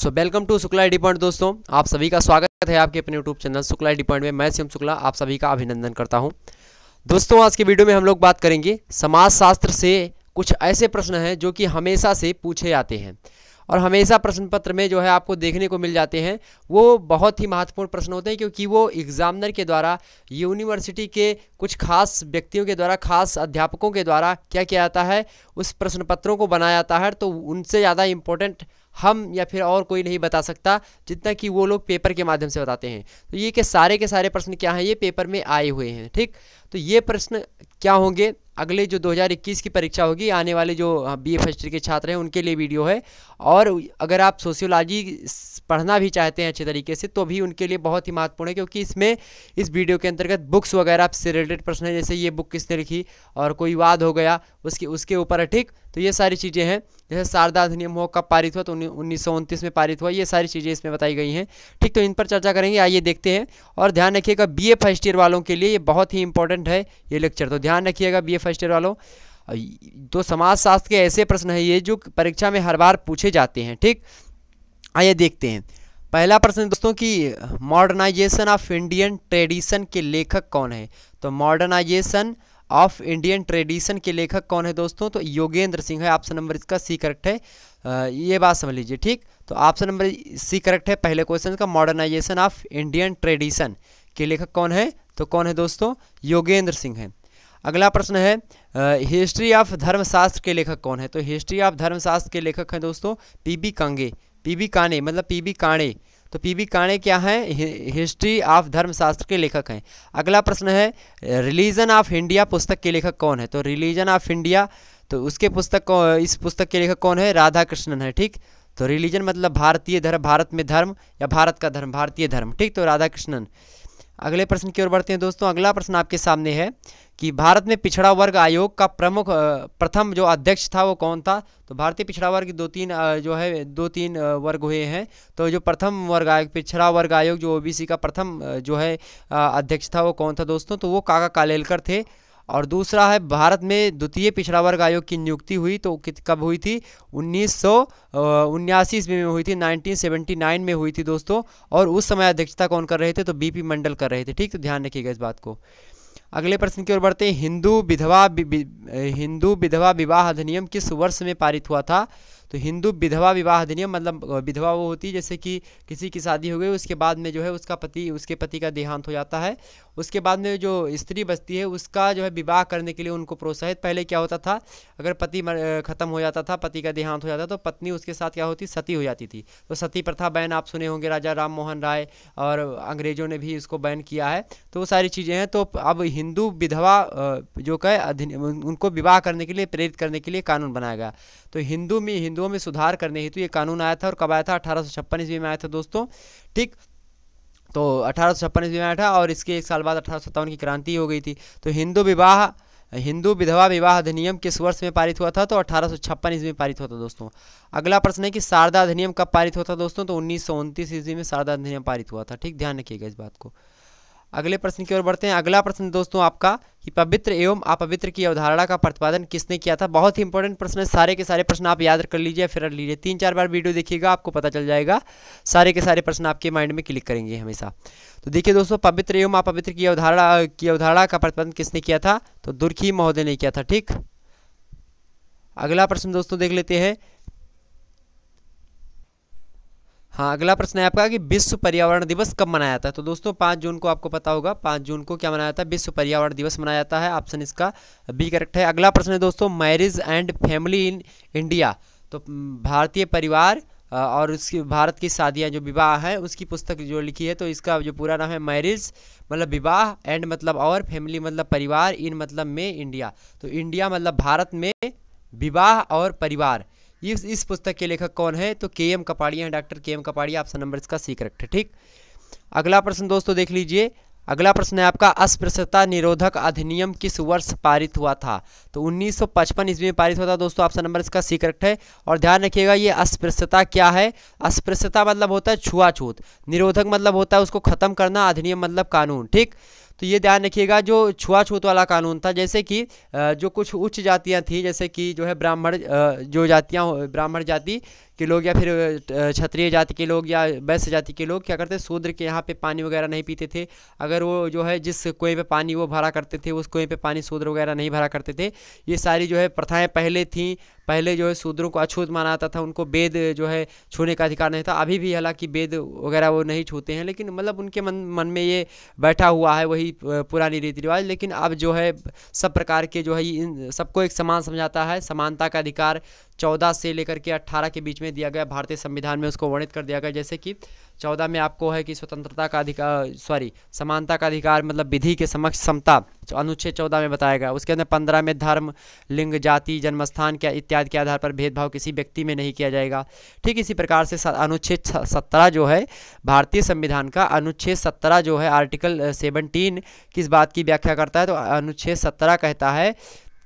so welcome to Shukla I दोस्तों आप सभी का स्वागत है आपके अपने YouTube channel Shukla I point में मैं सीएम शुक्ला आप सभी का अभिनंदन करता हूं दोस्तों आज के वीडियो में हम लोग बात करेंगे समाजशास्त्र से कुछ ऐसे प्रश्न हैं जो कि हमेशा से पूछे जाते हैं और हमेशा प्रश्न पत्र में जो है आपको देखने को मिल जाते हैं वो बहुत ही महत्वपूर्ण प्रश्न होते हैं क्योंकि वो एग्जामिनर के द्वारा यूनिवर्सिटी के कुछ खास व्यक्तियों के द्वारा खास अध्यापकों के द्वारा क्या किया जाता है उस प्रश्न पत्रों को बनाया जाता है तो उनसे ज़्यादा इम्पोर्टेंट हम या फिर और कोई नहीं बता सकता जितना कि वो लोग पेपर के माध्यम से बताते हैं तो ये के सारे के सारे प्रश्न क्या हैं ये पेपर में आए हुए हैं ठीक तो ये प्रश्न क्या होंगे अगले जो 2021 की परीक्षा होगी आने वाले जो बी ए फर्स्ट के छात्र हैं उनके लिए वीडियो है और अगर आप सोशियोलॉजी पढ़ना भी चाहते हैं अच्छे तरीके से तो भी उनके लिए बहुत ही महत्वपूर्ण है क्योंकि इसमें इस वीडियो के अंतर्गत बुक्स वगैरह आपसे रिलेटेड प्रश्न है जैसे ये बुक किसने लिखी और कोई वाद हो गया उसके उसके ऊपर है ठीक तो ये सारी चीज़ें हैं जैसे शारदा अधिनियम हो कब पारित हुआ तो उन्नीस में पारित हुआ ये सारी चीज़ें इसमें बताई गई हैं ठीक तो इन पर चर्चा करेंगे आइए देखते हैं और ध्यान रखिएगा बी फर्स्ट ईयर वालों के लिए ये बहुत ही इंपॉर्टेंट है ये लेक्चर तो ध्यान रखिएगा बी ए फर्स्ट ईयर वालों तो समाजशास्त्र के ऐसे प्रश्न है ये जो परीक्षा में हर बार पूछे जाते हैं ठीक आइए देखते हैं पहला प्रश्न दोस्तों कि मॉडर्नाइजेशन ऑफ इंडियन ट्रेडिशन के लेखक कौन है तो मॉडर्नाइजेशन ऑफ इंडियन ट्रेडिशन के लेखक कौन है दोस्तों तो योगेंद्र सिंह है ऑप्शन नंबर इसका सी करेक्ट है ये बात समझ लीजिए ठीक तो ऑप्शन नंबर सी करेक्ट है पहले क्वेश्चन का मॉडर्नाइजेशन ऑफ इंडियन ट्रेडिशन के लेखक कौन है तो कौन है दोस्तों योगेंद्र सिंह है अगला प्रश्न है हिस्ट्री ऑफ धर्मशास्त्र के लेखक कौन है तो हिस्ट्री ऑफ धर्मशास्त्र के लेखक हैं दोस्तों पीबी कांगे पीबी काने मतलब पीबी काणे तो पीबी काणे क्या हैं हिस्ट्री ऑफ धर्मशास्त्र के लेखक हैं अगला प्रश्न है रिलीजन ऑफ इंडिया पुस्तक के लेखक कौन है तो रिलीजन ऑफ इंडिया तो उसके पुस्तक इस पुस्तक के लेखक कौन है राधा कृष्णन है ठीक तो रिलीजन मतलब भारतीय धर्म भारत में धर्म या भारत का धर्म भारतीय धर्म ठीक तो राधा कृष्णन अगले प्रश्न की ओर बढ़ते हैं दोस्तों अगला प्रश्न आपके सामने है कि भारत में पिछड़ा वर्ग आयोग का प्रमुख प्रथम जो अध्यक्ष था वो कौन था तो भारतीय पिछड़ा वर्ग दो तीन जो है दो तीन वर्ग हुए हैं तो जो प्रथम वर्ग आयोग पिछड़ा वर्ग आयोग जो ओबीसी का प्रथम जो है अध्यक्ष था वो कौन था दोस्तों तो वो काका कालेलकर थे और दूसरा है भारत में द्वितीय पिछड़ा वर्ग आयोग की नियुक्ति हुई तो कब हुई थी उन्नीस सौ ईस्वी में हुई थी 1979 में हुई थी दोस्तों और उस समय अध्यक्षता कौन कर रहे थे तो बीपी मंडल कर रहे थे ठीक तो ध्यान रखिएगा इस बात को अगले प्रश्न की ओर बढ़ते हैं हिंदू विधवा हिंदू विधवा विवाह अधिनियम किस वर्ष में पारित हुआ था तो हिंदू विधवा विवाह अधिनियम मतलब विधवा वो होती है जैसे कि किसी की शादी हो गई उसके बाद में जो है उसका पति उसके पति का देहांत हो जाता है उसके बाद में जो स्त्री बचती है उसका जो है विवाह करने के लिए उनको प्रोत्साहित पहले क्या होता था अगर पति खत्म हो जाता था पति का देहांत हो जाता तो पत्नी उसके साथ क्या होती सती हो जाती थी तो सती प्रथा बैन आप सुने होंगे राजा राम मोहन राय और अंग्रेजों ने भी इसको बैन किया है तो वो सारी चीज़ें हैं तो अब हिंदू विधवा जो कहे उनको विवाह करने के लिए प्रेरित करने के लिए कानून बनाया गया तो हिंदू में हिंदू बिंदुओं में सुधार करने हेतु ये कानून आया था और कब आया था अठारह ईस्वी में आया था दोस्तों ठीक तो अठारह ईस्वी में आया था और इसके एक साल बाद अठारह की क्रांति हो गई थी तो हिंदू विवाह हिंदू विधवा विवाह अधिनियम किस वर्ष में पारित हुआ था तो अठारह ईस्वी में पारित हुआ था दोस्तों अगला प्रश्न है कि शारदा अधिनियम कब पारित हुआ था दोस्तों तो उन्नीस ईस्वी में शारदा अधिनियम पारित हुआ था ठीक ध्यान रखिएगा इस बात को अगले प्रश्न की ओर बढ़ते हैं अगला प्रश्न दोस्तों आपका कि पवित्र एवं अपवित्र की अवधारणा का प्रतिपादन किसने किया था बहुत ही इंपॉर्टेंट प्रश्न है सारे के सारे प्रश्न आप याद कर लीजिए फिर लीजिए तीन चार बार वीडियो देखिएगा आपको पता चल जाएगा सारे के सारे प्रश्न आपके माइंड में क्लिक करेंगे हमेशा तो देखिए दोस्तों पवित्र एवं अपवित्र की अवधारणा की अवधारणा का प्रतिपादन किसने किया था तो दुर्खी महोदय ने किया था ठीक अगला प्रश्न दोस्तों देख लेते हैं हाँ अगला प्रश्न है आपका कि विश्व पर्यावरण दिवस कब मनाया जाता है तो दोस्तों पाँच जून को आपको पता होगा पाँच जून को क्या मनाया जाता है विश्व पर्यावरण दिवस मनाया जाता है ऑप्शन इसका बी करेक्ट है अगला प्रश्न है दोस्तों marriage and family in India तो भारतीय परिवार और उसकी भारत की शादियाँ जो विवाह हैं उसकी पुस्तक जो लिखी है तो इसका जो पूरा नाम है मैरिज मतलब विवाह एंड मतलब और फैमिली मतलब परिवार इन मतलब में इंडिया तो इंडिया मतलब भारत में विवाह और परिवार इस इस पुस्तक के लेखक कौन है तो के एम कपाड़िया हैं डॉक्टर के एम कपाड़िया ऑप्शन नंबर इसका सी करेक्ट है ठीक अगला प्रश्न दोस्तों देख लीजिए अगला प्रश्न है आपका अस्पृश्यता निरोधक अधिनियम किस वर्ष पारित हुआ था तो 1955 ईस्वी में पारित हुआ था दोस्तों ऑप्शन नंबर इसका सी करेक्ट है और ध्यान रखिएगा ये अस्पृश्यता क्या है अस्पृश्यता मतलब होता है छुआछूत निरोधक मतलब होता है उसको खत्म करना अधिनियम मतलब कानून ठीक तो ये ध्यान रखिएगा जो छुआछूत वाला कानून था जैसे कि जो कुछ उच्च जातियाँ थी जैसे कि जो है ब्राह्मण जो जातियाँ ब्राह्मण जाति के लोग या फिर क्षत्रिय जाति के लोग या वैश्य जाति के लोग क्या करते शूद्र के यहाँ पे पानी वगैरह नहीं पीते थे अगर वो जो है जिस कुएँ पे पानी वो भरा करते थे उस कुएँ पे पानी शूद्र वगैरह नहीं भरा करते थे ये सारी जो है प्रथाएँ पहले थीं पहले जो है शूद्रों को अछूत माना जाता था उनको वेद जो है छूने का अधिकार नहीं था अभी भी हालांकि वेद वगैरह वो नहीं छूते हैं लेकिन मतलब उनके मन मन में ये बैठा हुआ है वही पुरानी रीति रिवाज लेकिन अब जो है सब प्रकार के जो है इन सबको एक समान समझाता है समानता का अधिकार चौदह से लेकर के अट्ठारह के बीच में दिया गया भारतीय संविधान में उसको वर्णित कर दिया गया जैसे कि चौदह में आपको है कि स्वतंत्रता का अधिकार सॉरी समानता का अधिकार मतलब विधि के समक्ष समता अनुच्छेद चौदह में बताया गया उसके अंदर पंद्रह में धर्म लिंग जाति जन्मस्थान के इत्यादि के आधार पर भेदभाव किसी व्यक्ति में नहीं किया जाएगा ठीक इसी प्रकार से अनुच्छेद सत्रह जो है भारतीय संविधान का अनुच्छेद सत्रह जो है आर्टिकल सेवनटीन किस बात की व्याख्या करता है तो अनुच्छेद सत्रह कहता है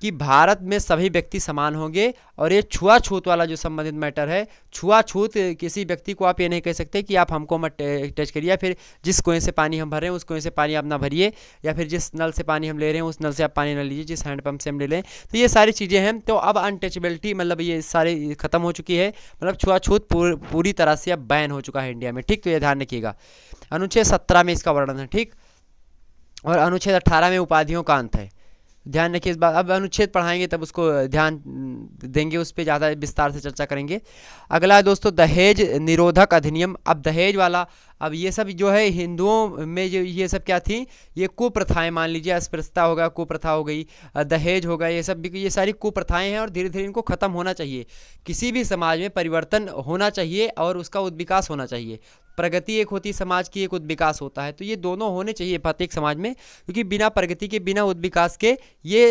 कि भारत में सभी व्यक्ति समान होंगे और ये छुआछूत वाला जो संबंधित मैटर है छुआछूत किसी व्यक्ति को आप ये नहीं कह सकते कि आप हमको मत टच करिए फिर जिस कुएं से पानी हम भर रहे हैं उस कुएँ से पानी आप ना भरिए या फिर जिस नल से पानी हम ले रहे हैं उस नल से आप पानी ना लीजिए जिस हैंडपम्प से हम ले लें तो ये सारी चीज़ें हैं तो अब अनटचबिलिटी मतलब ये सारी ख़त्म हो चुकी है मतलब छुआछूत पूरी तरह से अब बैन हो चुका है इंडिया में ठीक तो ये ध्यान रखिएगा अनुच्छेद सत्रह में इसका वर्णन है ठीक और अनुच्छेद अट्ठारह में उपाधियों का अंत है ध्यान रखिए इस बात अब अनुच्छेद पढ़ाएंगे तब उसको ध्यान देंगे उस पर ज़्यादा विस्तार से चर्चा करेंगे अगला है दोस्तों दहेज निरोधक अधिनियम अब दहेज वाला अब ये सब जो है हिंदुओं में जो ये सब क्या थी ये कुप्रथाएं मान लीजिए अस्पृश्यता होगा कुप्रथा हो गई दहेज होगा ये सब भी ये सारी कुप्रथाएं हैं और धीरे धीरे इनको ख़त्म होना चाहिए किसी भी समाज में परिवर्तन होना चाहिए और उसका उद्विकास होना चाहिए प्रगति एक होती समाज की एक उद्विकास होता है तो ये दोनों होने चाहिए प्रत्येक समाज में क्योंकि बिना प्रगति के बिना उद्विकास के ये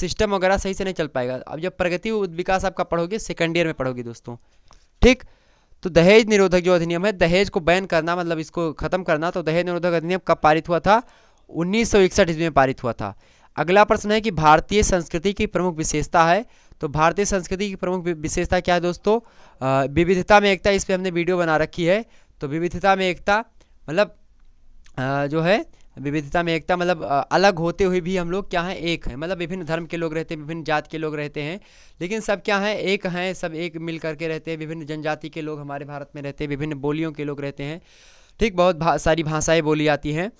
सिस्टम वगैरह सही से नहीं चल पाएगा अब जब प्रगति उद्विकास आपका पढ़ोगे सेकेंड ईयर में पढ़ोगे दोस्तों ठीक तो दहेज निरोधक जो अधिनियम है दहेज को बैन करना मतलब इसको ख़त्म करना तो दहेज निरोधक अधिनियम कब पारित हुआ था उन्नीस सौ इकसठ ईस्वी में पारित हुआ था अगला प्रश्न है कि भारतीय संस्कृति की प्रमुख विशेषता है तो भारतीय संस्कृति की प्रमुख विशेषता क्या है दोस्तों विविधता में एकता इस पर हमने वीडियो बना रखी है तो विविधता में एकता मतलब जो है विविधता में एकता मतलब अलग होते हुए भी हम लोग क्या हैं एक हैं मतलब विभिन्न धर्म के लोग रहते हैं विभिन्न जात के लोग रहते हैं लेकिन सब क्या हैं एक हैं सब एक मिल करके रहते हैं विभिन्न जनजाति के लोग हमारे भारत में रहते हैं विभिन्न बोलियों के लोग रहते हैं ठीक बहुत भा, सारी भाषाएँ बोली जाती हैं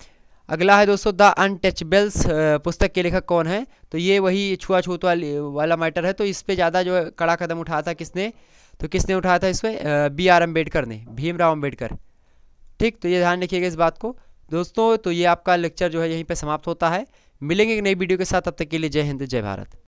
अगला है दोस्तों द अनटचबल्स पुस्तक के लेखक कौन है तो ये वही छुआछूत वाला मैटर है तो इस पर ज़्यादा जो कड़ा कदम उठाया था किसने तो किसने उठाया था इस पर बी आर अम्बेडकर ने भीमराव अम्बेडकर ठीक तो ये ध्यान रखिएगा इस बात को दोस्तों तो ये आपका लेक्चर जो है यहीं पर समाप्त होता है मिलेंगे एक नई वीडियो के साथ अब तक के लिए जय हिंद जय भारत